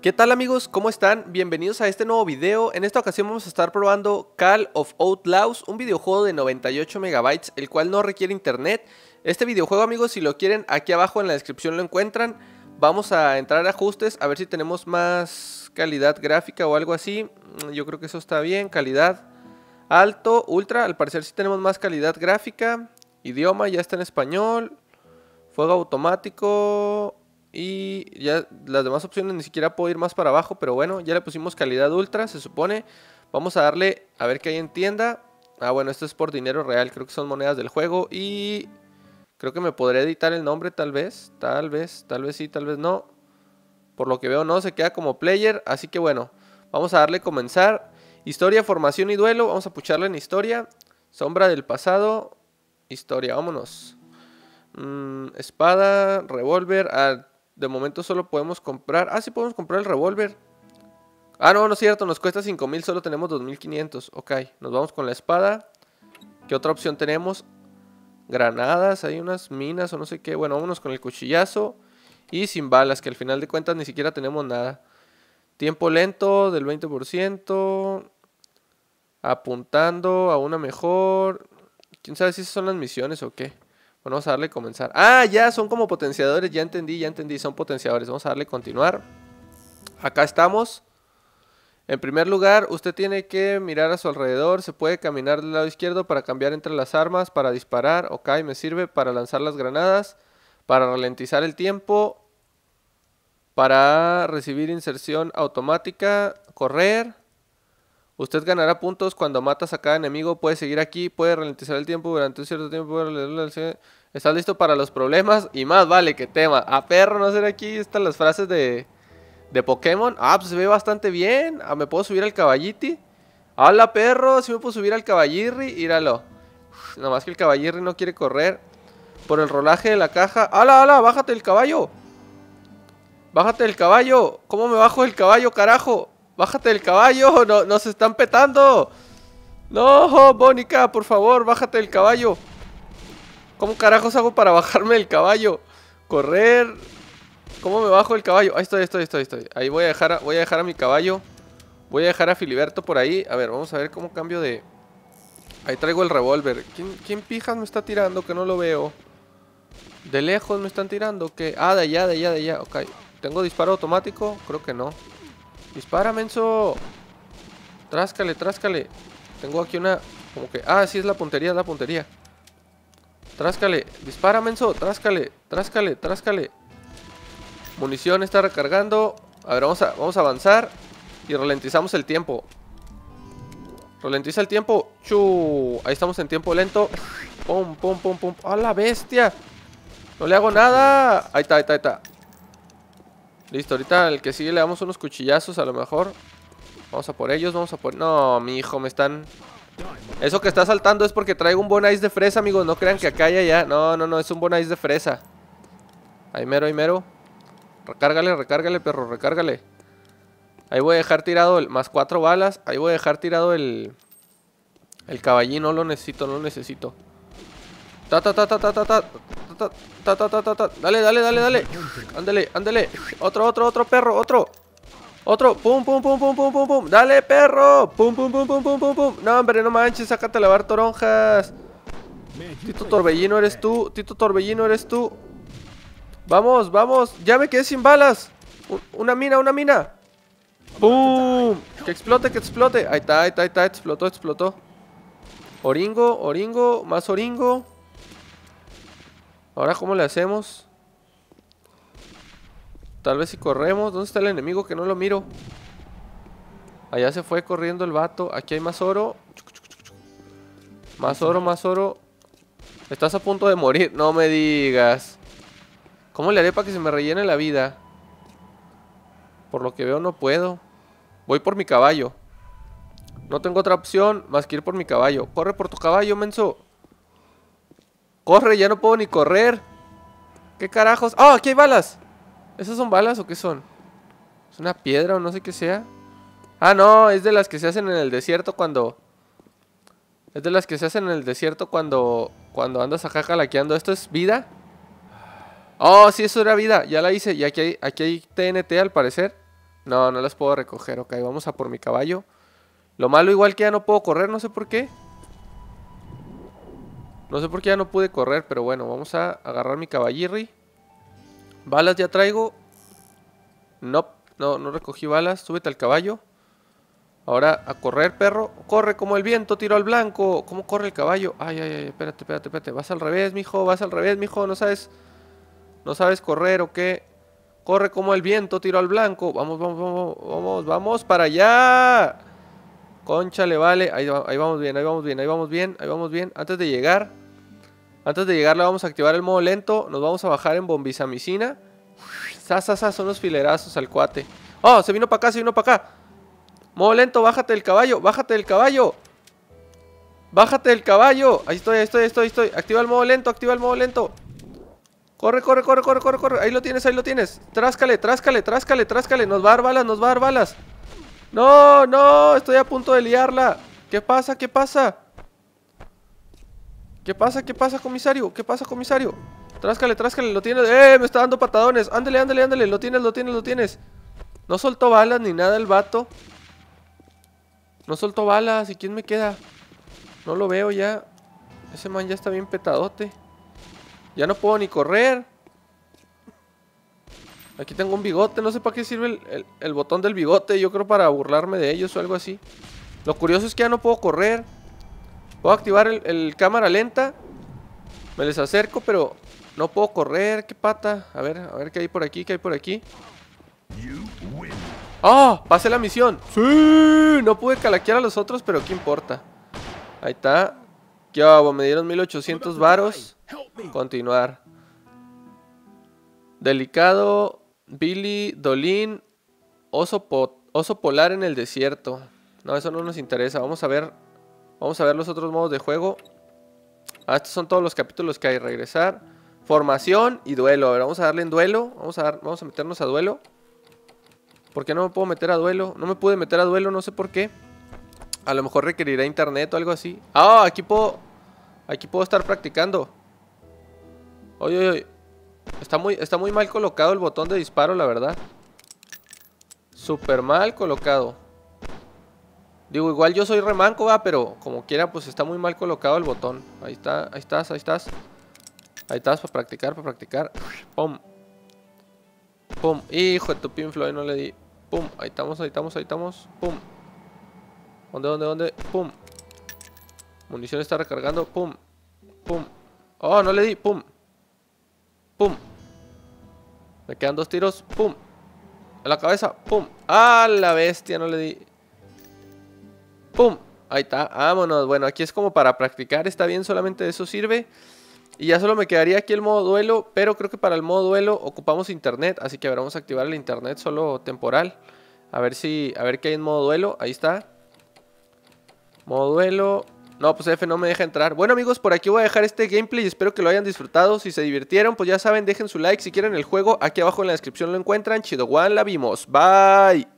¿Qué tal amigos? ¿Cómo están? Bienvenidos a este nuevo video. En esta ocasión vamos a estar probando Call of Outlaws, un videojuego de 98 MB, el cual no requiere internet. Este videojuego amigos, si lo quieren, aquí abajo en la descripción lo encuentran. Vamos a entrar a ajustes, a ver si tenemos más calidad gráfica o algo así. Mm, yo creo que eso está bien, calidad alto, ultra, al parecer sí tenemos más calidad gráfica. Idioma, ya está en español. Fuego automático, y ya las demás opciones ni siquiera puedo ir más para abajo, pero bueno, ya le pusimos calidad ultra, se supone. Vamos a darle a ver qué hay en tienda. Ah, bueno, esto es por dinero real, creo que son monedas del juego y creo que me podré editar el nombre tal vez, tal vez, tal vez sí, tal vez no. Por lo que veo no, se queda como player, así que bueno, vamos a darle comenzar. Historia, formación y duelo, vamos a pucharle en historia. Sombra del pasado, historia, vámonos. Mm, espada, revólver, ah, de momento solo podemos comprar. Ah, sí podemos comprar el revólver. Ah, no, no es cierto, nos cuesta 5000, solo tenemos 2500. Ok, nos vamos con la espada. ¿Qué otra opción tenemos? Granadas, hay unas minas o no sé qué. Bueno, vámonos con el cuchillazo. Y sin balas, que al final de cuentas ni siquiera tenemos nada. Tiempo lento del 20%. Apuntando a una mejor. ¿Quién sabe si esas son las misiones o qué? vamos a darle comenzar. Ah, ya, son como potenciadores. Ya entendí, ya entendí. Son potenciadores. Vamos a darle continuar. Acá estamos. En primer lugar, usted tiene que mirar a su alrededor. Se puede caminar del lado izquierdo para cambiar entre las armas, para disparar. Ok, me sirve para lanzar las granadas, para ralentizar el tiempo, para recibir inserción automática, correr. Usted ganará puntos cuando matas a cada enemigo. Puede seguir aquí, puede ralentizar el tiempo durante un cierto tiempo. Estás listo para los problemas y más vale que tema. A perro, no hacer aquí están las frases de, de Pokémon. Ah, pues se ve bastante bien. Ah, me puedo subir al caballiti. ¡Hala perro, si me puedo subir al caballirri, íralo. Nada más que el caballirri no quiere correr por el rolaje de la caja. ¡Hala, hala! ¡Bájate el caballo! ¡Bájate el caballo! ¿Cómo me bajo el caballo, carajo? bájate del caballo, no, nos están petando. No, Mónica, por favor, bájate del caballo. ¿Cómo carajos hago para bajarme del caballo? Correr. ¿Cómo me bajo del caballo? Ahí estoy, estoy, estoy, estoy. Ahí voy a dejar a, voy a, dejar a mi caballo. Voy a dejar a Filiberto por ahí. A ver, vamos a ver cómo cambio de... Ahí traigo el revólver. ¿Quién, ¿Quién pijas me está tirando que no lo veo? ¿De lejos me están tirando? ¿Qué? Ah, de allá, de allá, de allá. Ok. ¿Tengo disparo automático? Creo que no. Dispara, menso. Tráscale, tráscale. Tengo aquí una... Como que... Ah, sí, es la puntería, es la puntería. Tráscale. Dispara, menso. Tráscale, tráscale, tráscale. Munición está recargando. A ver, vamos a, vamos a avanzar. Y ralentizamos el tiempo. Ralentiza el tiempo. Chu. Ahí estamos en tiempo lento. Pum, pum, pum, pum. ¡A la bestia! No le hago nada. Ahí está, ahí está, ahí está. Listo, ahorita al que sigue le damos unos cuchillazos a lo mejor. Vamos a por ellos, vamos a por... No, mi hijo, me están... Eso que está saltando es porque traigo un bonais de fresa, amigos. No crean que acá haya ya. No, no, no, es un bonais de fresa. Ahí mero, ahí mero. Recárgale, recárgale, perro, recárgale. Ahí voy a dejar tirado el... Más cuatro balas. Ahí voy a dejar tirado el... El caballín. No lo necesito, no lo necesito. Ta, ta, ta, ta, ta, ta, ta. Dale, dale, dale, dale. Ándale, ándale. Otro, otro, otro perro, otro. Otro, pum, pum, pum, pum, pum, pum, Dale, perro. Pum, pum, pum, pum, pum, pum, No, hombre, no manches, sácate a lavar toronjas. Tito Torbellino eres tú, Tito Torbellino eres tú. Vamos, vamos. Ya me quedé sin balas. Una mina, una mina. ¡Pum! Que explote, que explote. Ahí está, ahí está, ahí está. Explotó, explotó. Oringo, oringo, más oringo. Ahora, ¿cómo le hacemos? Tal vez si corremos. ¿Dónde está el enemigo que no lo miro? Allá se fue corriendo el vato. Aquí hay más oro. Más oro, más oro. Estás a punto de morir. No me digas. ¿Cómo le haré para que se me rellene la vida? Por lo que veo no puedo. Voy por mi caballo. No tengo otra opción más que ir por mi caballo. Corre por tu caballo, menso. Corre, ya no puedo ni correr. ¿Qué carajos? ¡Ah, ¡Oh, aquí hay balas! ¿Esas son balas o qué son? ¿Es una piedra o no sé qué sea? Ah, no, es de las que se hacen en el desierto cuando... Es de las que se hacen en el desierto cuando... Cuando andas a calaqueando. ¿Esto es vida? Oh, sí, eso era vida. Ya la hice. Y aquí hay, aquí hay TNT al parecer. No, no las puedo recoger. Ok, vamos a por mi caballo. Lo malo igual que ya no puedo correr, no sé por qué. No sé por qué ya no pude correr, pero bueno, vamos a agarrar mi caballirri. Balas ya traigo. No, no, no recogí balas. Súbete al caballo. Ahora a correr, perro. Corre como el viento, tiro al blanco. ¿Cómo corre el caballo? Ay, ay, ay, espérate, espérate, espérate. Vas al revés, mijo. Vas al revés, mijo. No sabes. No sabes correr o qué. Corre como el viento, tiro al blanco. Vamos, vamos, vamos, vamos, vamos para allá. Concha le vale. Ahí, vamos bien, ahí vamos bien, ahí vamos bien, ahí vamos bien. Antes de llegar, antes de llegar le vamos a activar el modo lento. Nos vamos a bajar en bombizamicina. son los filerazos al cuate. Oh, se vino para acá, se vino para acá. Modo lento, bájate del caballo, bájate del caballo. Bájate del caballo. Ahí estoy, ahí estoy, ahí estoy, estoy. Activa el modo lento, activa el modo lento. Corre, corre, corre, corre, corre, corre. Ahí lo tienes, ahí lo tienes. Tráscale, tráscale, tráscale, tráscale. Nos va a dar balas, nos va a dar balas. No, no, estoy a punto de liarla. ¿Qué pasa? ¿Qué pasa? ¿Qué pasa? ¿Qué pasa, comisario? ¿Qué pasa, comisario? Tráscale, tráscale, lo tienes. ¡Eh! Me está dando patadones. Ándale, ándale, ándale. Lo tienes, lo tienes, lo tienes. No soltó balas ni nada el vato. No soltó balas. ¿Y quién me queda? No lo veo ya. Ese man ya está bien petadote. Ya no puedo ni correr. Aquí tengo un bigote, no sé para qué sirve el, botón del bigote, yo creo para burlarme de ellos o algo así. Lo curioso es que ya no puedo correr. Puedo activar el, cámara lenta. Me les acerco, pero no puedo correr, qué pata. A ver, a ver qué hay por aquí, qué hay por aquí. ¡Ah! ¡Oh! Pasé la misión. ¡Sí! No pude calaquear a los otros, pero qué importa. Ahí está. ¿Qué hago? Me dieron 1800 varos. Continuar. Delicado. Billy, Dolin, oso, polar en el desierto. No, eso no nos interesa. Vamos a ver. Vamos a ver los otros modos de juego. Ah, estos son todos los capítulos que hay. Regresar. Formación y duelo. A ver, vamos a darle en duelo. Vamos a, vamos a meternos a duelo. ¿Por qué no me puedo meter a duelo? No me pude meter a duelo, no sé por qué. A lo mejor requerirá internet o algo así. Ah, aquí puedo... Aquí puedo estar practicando. Oye, oye, oye. Está muy, está muy mal colocado el botón de disparo, la verdad. Súper mal colocado. Digo, igual yo soy remanco, va, pero como quiera, pues está muy mal colocado el botón. Ahí está, ahí estás, ahí estás. Ahí estás para practicar, para practicar. Pum. Pum. Hijo de tu pinflo, ahí no le di. Pum. Ahí estamos, ahí estamos, ahí estamos. Pum. ¿Dónde, dónde, dónde? Pum. Munición está recargando. Pum. Pum. Oh, no le di. Pum. Pum. Me quedan dos tiros. ¡Pum! A la cabeza. ¡Pum! ¡Ah, la bestia! No le di. ¡Pum! Ahí está. Vámonos. Bueno, aquí es como para practicar. Está bien, solamente eso sirve. Y ya solo me quedaría aquí el modo duelo, pero creo que para el modo duelo ocupamos internet, así que a ver, vamos a activar el internet solo temporal. A ver si, a ver qué hay en modo duelo, ahí está. Modo duelo, no, pues F no me deja entrar. Bueno amigos, por aquí voy a dejar este gameplay, espero que lo hayan disfrutado, si se divirtieron, pues ya saben, dejen su like, si quieren el juego, aquí abajo en la descripción lo encuentran, Chido One, la vimos, bye.